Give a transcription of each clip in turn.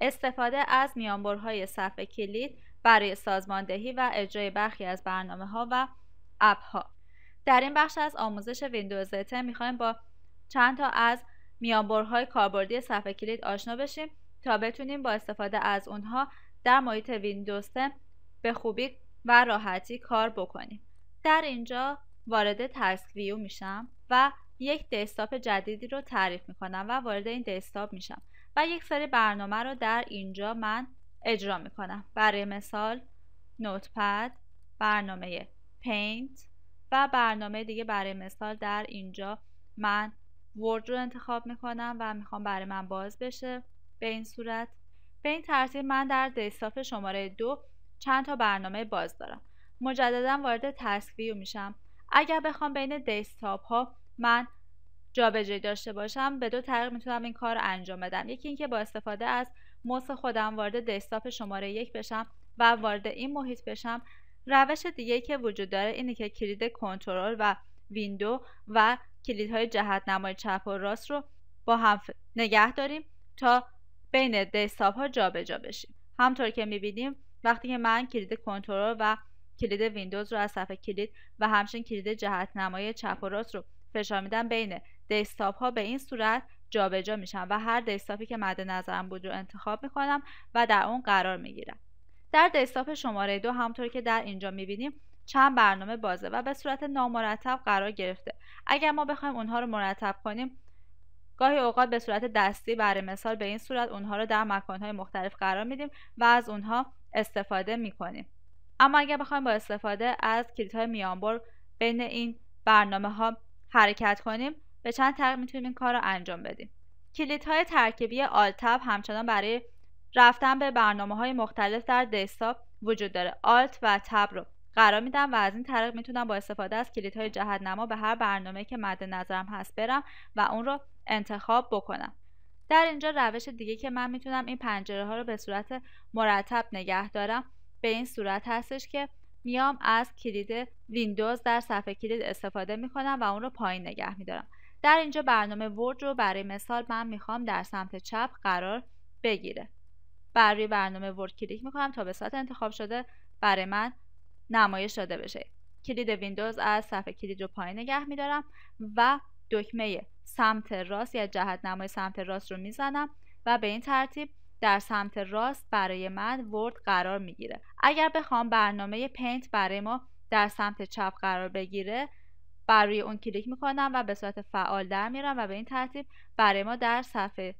استفاده از میانبرهای صفحه کلید برای سازماندهی و اجرای برخی از برنامه ها و اپ ها در این بخش از آموزش ویندوز 10 میخوایم با چند تا از میانبرهای کاربردی صفحه کلید آشنا بشیم تا بتونیم با استفاده از اونها در محیط ویندوز به خوبی و راحتی کار بکنیم در اینجا وارد تسک ویو میشم و یک دسکتاپ جدیدی رو تعریف میکنم و وارد این دسکتاپ میشم و یک سری برنامه رو در اینجا من اجرا میکنم برای مثال نوتپد برنامه پینت و برنامه دیگه برای مثال در اینجا من ورد رو انتخاب میکنم و میخوام برای من باز بشه به این صورت به این ترتیب من در دسکتاپ شماره دو چند تا برنامه باز دارم مجددا وارد تسک میشم اگر بخوام بین دسکتاپ ها من جابجایی داشته باشم به دو طریق میتونم این کار رو انجام بدم یکی اینکه با استفاده از موس خودم وارد دسکتاپ شماره یک بشم و وارد این محیط بشم روش دیگه که وجود داره اینه که کلید کنترل و ویندو و کلیدهای جهت نمای چپ و راست رو با هم نگه داریم تا بین دسکتاپ ها جابجا بشیم همطور که میبینیم وقتی که من کلید کنترل و کلید ویندوز رو از صفحه کلید و همچنین کلید جهت نمای چپ و راست رو فشار میدم بین دسکتاپ ها به این صورت جابجا جا میشن و هر دسکتاپی که مد نظرم بود رو انتخاب میکنم و در اون قرار میگیرم در دسکتاپ شماره دو همطور که در اینجا میبینیم چند برنامه بازه و به صورت نامرتب قرار گرفته اگر ما بخوایم اونها رو مرتب کنیم گاهی اوقات به صورت دستی برای مثال به این صورت اونها رو در مکانهای مختلف قرار میدیم و از اونها استفاده میکنیم اما اگر بخوایم با استفاده از کلیدهای میانبر بین این برنامه ها حرکت کنیم به چند طریق میتونیم این کار رو انجام بدیم کلیدهای ترکیبی تب همچنان برای رفتن به برنامه های مختلف در دسکتاپ وجود داره آلت و تب رو قرار میدم و از این طریق میتونم با استفاده از کلیدهای جهت نما به هر برنامه که مد نظرم هست برم و اون رو انتخاب بکنم در اینجا روش دیگه که من میتونم این پنجره ها رو به صورت مرتب نگه دارم به این صورت هستش که میام از کلید ویندوز در صفحه کلید استفاده میکنم و اون رو پایین نگه میدارم در اینجا برنامه ورد رو برای مثال من میخوام در سمت چپ قرار بگیره بر روی برنامه ورد کلیک میکنم تا به صورت انتخاب شده برای من نمایش داده بشه کلید ویندوز از صفحه کلید رو پایین نگه میدارم و دکمه سمت راست یا جهت نمای سمت راست رو میزنم و به این ترتیب در سمت راست برای من ورد قرار میگیره اگر بخوام برنامه پینت برای ما در سمت چپ قرار بگیره بر روی اون کلیک میکنم و به صورت فعال در میرم و به این ترتیب برای ما در صفحه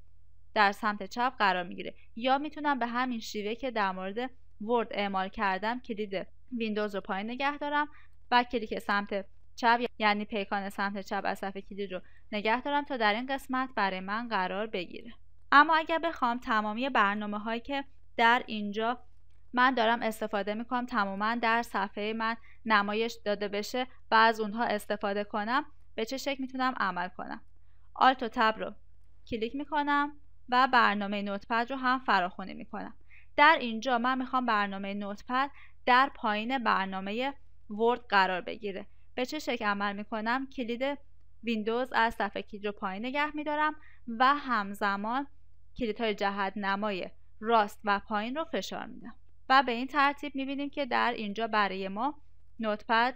در سمت چپ قرار میگیره یا میتونم به همین شیوه که در مورد ورد اعمال کردم کلید ویندوز رو پایین نگه دارم و کلیک سمت چپ یعنی پیکان سمت چپ از صفحه کلید رو نگه دارم تا در این قسمت برای من قرار بگیره اما اگر بخوام تمامی برنامه هایی که در اینجا من دارم استفاده میکنم تماما در صفحه من نمایش داده بشه و از اونها استفاده کنم به چه شکل میتونم عمل کنم آلتو و تب رو کلیک میکنم و برنامه نوتپد رو هم فراخونی میکنم در اینجا من میخوام برنامه نوتپد در پایین برنامه ورد قرار بگیره به چه شکل عمل میکنم کلید ویندوز از صفحه کلید رو پایین نگه میدارم و همزمان کلیدهای جهت نمای راست و پایین رو فشار میدم و به این ترتیب میبینیم که در اینجا برای ما نوتپد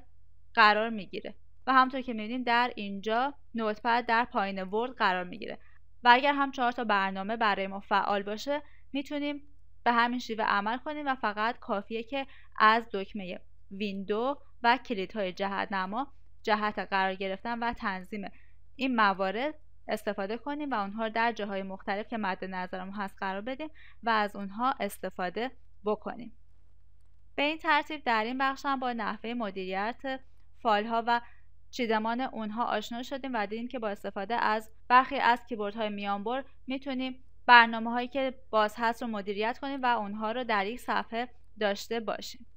قرار میگیره و همطور که میبینیم در اینجا نوتپد در پایین ورد قرار میگیره و اگر هم چهار تا برنامه برای ما فعال باشه میتونیم به همین شیوه عمل کنیم و فقط کافیه که از دکمه ویندو و کلیدهای جهتنما جهت قرار گرفتن و تنظیم این موارد استفاده کنیم و اونها در جاهای مختلف که مد نظرم هست قرار بدیم و از اونها استفاده بکنیم به این ترتیب در این بخش هم با نحوه مدیریت فایل ها و چیدمان اونها آشنا شدیم و دیدیم که با استفاده از برخی از کیبورد های میانبر میتونیم برنامه هایی که باز هست رو مدیریت کنیم و اونها رو در یک صفحه داشته باشیم